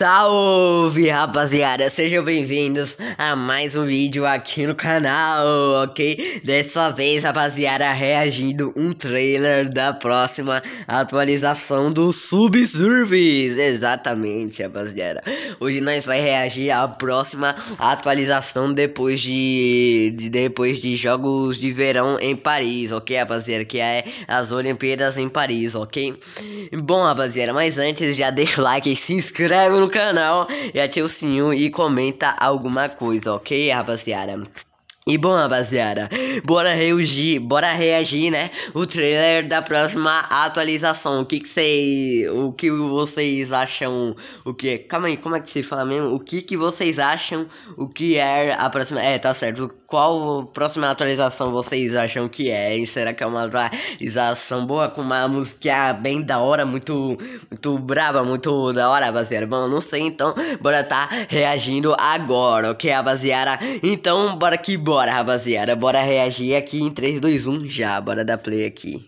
Salve rapaziada, sejam bem-vindos a mais um vídeo aqui no canal, ok? Dessa vez, rapaziada, reagindo um trailer da próxima atualização do Subservice. Exatamente, rapaziada. Hoje nós vai reagir à próxima atualização depois de, de depois de jogos de verão em Paris, ok, rapaziada? Que é as Olimpíadas em Paris, ok? Bom, rapaziada, mas antes já deixa o like e se inscreve no canal e ativa o sininho e comenta alguma coisa, ok, rapaziada? E bom, rapaziada, bora reagir, bora reagir, né? O trailer da próxima atualização. O que vocês, o que vocês acham, o que, calma aí, como é que se fala mesmo? O que que vocês acham, o que é a próxima, é, tá certo. Qual próxima atualização vocês acham que é? E será que é uma atualização boa com uma música bem da hora, muito, muito brava, muito da hora, rapaziada? Bom, não sei, então, bora tá reagindo agora, ok, rapaziada? Então, bora que Bora, rapaziada, bora reagir aqui em 3, 2, 1 já, bora dar play aqui.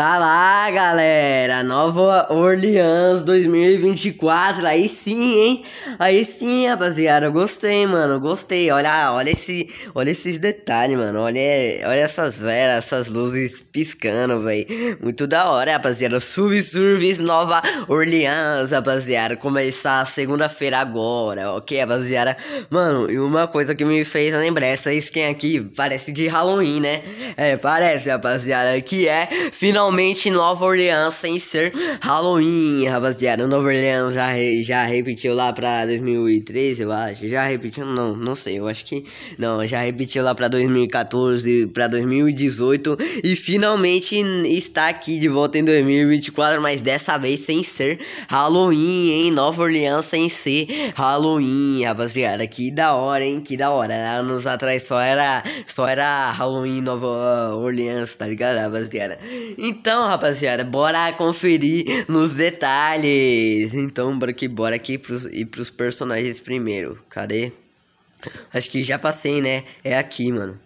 Tá lá, galera. Nova Orleans 2024. Aí sim, hein? Aí sim, rapaziada. Eu gostei, mano. gostei. Olha, olha esse, olha esses detalhes, mano. Olha, olha essas velas, essas luzes piscando, velho. Muito da hora, rapaziada. Subsurvis Nova Orleans, rapaziada. Começar segunda-feira agora, OK, rapaziada? Mano, e uma coisa que me fez lembrar essa skin aqui parece de Halloween, né? É, parece, rapaziada, que é final finalmente Nova Orleans, sem ser Halloween, rapaziada. Nova Orleans já, já repetiu lá pra 2013, eu acho. Já repetiu? Não, não sei, eu acho que não. Já repetiu lá pra 2014, pra 2018 e finalmente está aqui de volta em 2024, mas dessa vez sem ser Halloween, hein? Nova Orleans sem ser Halloween, rapaziada. Que da hora, hein? Que da hora. Anos atrás só era, só era Halloween Nova Orleans, tá ligado, rapaziada? E então, rapaziada, bora conferir nos detalhes. Então, bora que bora aqui pros, ir pros personagens primeiro. Cadê? Acho que já passei, né? É aqui, mano.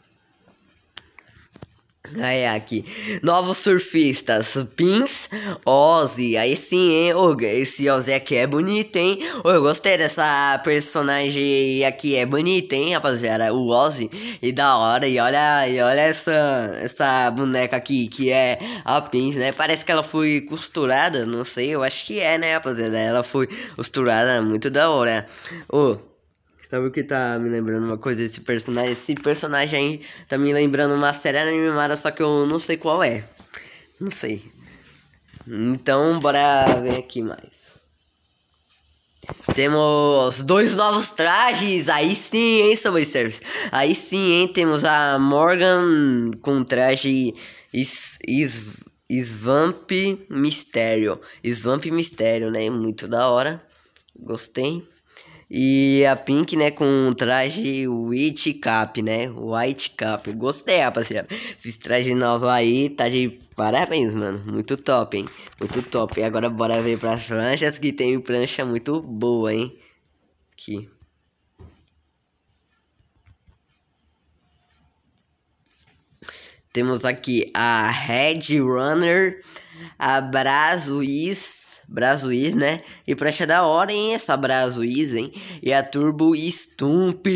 É aqui. Novos surfistas, Pins, Ozzy. Aí sim, hein? Oh, esse Ozzy aqui é bonito, hein? Oh, eu gostei dessa personagem aqui, é bonita, hein, rapaziada? O Ozzy. E da hora, e olha, e olha essa, essa boneca aqui, que é a Pins, né? Parece que ela foi costurada, não sei, eu acho que é, né, rapaziada? Ela foi costurada, muito da hora. Ô. Oh. Sabe o que tá me lembrando uma coisa? Esse personagem. Esse personagem tá me lembrando uma série animada, só que eu não sei qual é. Não sei. Então, bora ver aqui mais. Temos dois novos trajes. Aí sim, hein, Subway Service. Aí sim, hein, temos a Morgan com traje Svamp Mistério. Svamp Mistério, né? Muito da hora. Gostei. E a Pink, né, com um traje White Cap, né? White Cap. Gostei, rapaziada. esse traje novo aí tá de parabéns, mano. Muito top, hein? Muito top. E agora bora ver pras pranchas, que tem prancha muito boa, hein? Aqui. Temos aqui a Red Runner, a Brazuiz Brazuiz, né? E pra achar da hora, hein? Essa Brazuiz, hein? E a Turbo Stump.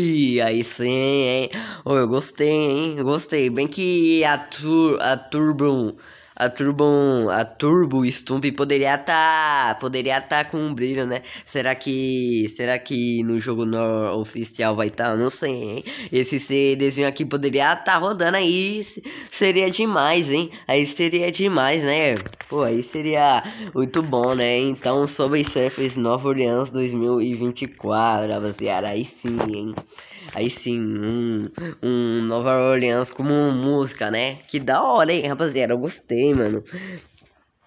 Aí sim, hein? Oh, eu gostei, hein? gostei. Bem que a, tur a Turbo a Turbo, a Turbo Stump poderia tá, poderia tá com um brilho, né? Será que, será que no jogo no oficial vai estar? Tá? Não sei, hein? Esse CDzinho aqui poderia tá rodando aí, seria demais, hein? Aí seria demais, né? Pô, aí seria muito bom, né? Então, sobre Surface Nova Orleans 2024, rapaziada, aí sim, hein? Aí sim, um, um Nova Orleans como música, né? Que da hora, hein, rapaziada? Eu gostei gostei, mano.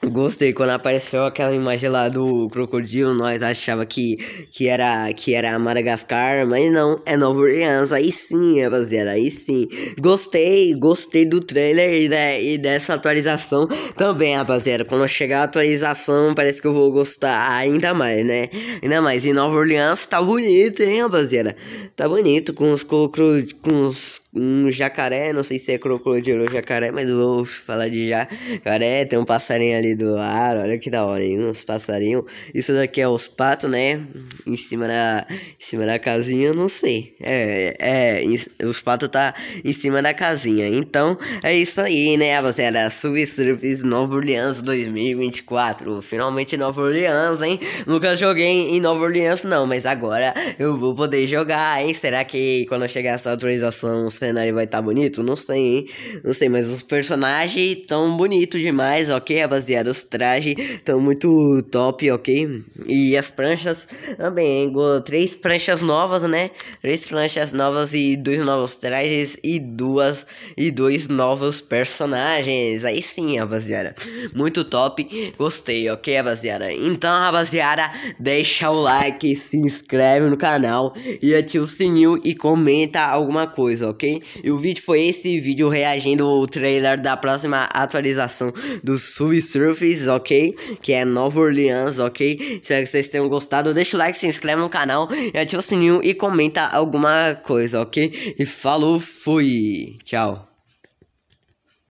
Gostei quando apareceu aquela imagem lá do crocodilo, nós achava que que era que era Madagascar, mas não, é Nova Orleans. Aí sim, rapaziada, aí sim. Gostei, gostei do trailer e, e dessa atualização também, rapaziada. Quando chegar a atualização, parece que eu vou gostar ainda mais, né? Ainda mais. E Nova Orleans tá bonito, hein, rapaziada? Tá bonito com os crocodilos com os um jacaré, não sei se é crocodilo ou jacaré, mas vou falar de jacaré. Tem um passarinho ali do ar, olha que da hora, hein? Uns passarinhos. Isso daqui é os patos, né? Em cima da, em cima da casinha, não sei. É, é, em, os patos tá em cima da casinha. Então, é isso aí, né, rapaziada? Subsurfs Nova Orleans 2024. Finalmente Nova Orleans, hein? Nunca joguei em Nova Orleans, não, mas agora eu vou poder jogar, hein? Será que quando chegar essa autorização cenário vai estar tá bonito? Não sei, hein? Não sei, mas os personagens tão bonitos demais, ok, rapaziada? É os trajes tão muito top, ok? E as pranchas também, hein? Três pranchas novas, né? Três pranchas novas e dois novos trajes e duas e dois novos personagens. Aí sim, rapaziada. Muito top. Gostei, ok, rapaziada? Então, rapaziada, deixa o like, se inscreve no canal e ativa o sininho e comenta alguma coisa, ok? E o vídeo foi esse vídeo reagindo ao trailer da próxima atualização do Subsurface, ok? Que é Nova Orleans, ok? Espero que vocês tenham gostado. Deixa o like, se inscreve no canal e ativa o sininho e comenta alguma coisa, ok? E falou, fui! Tchau!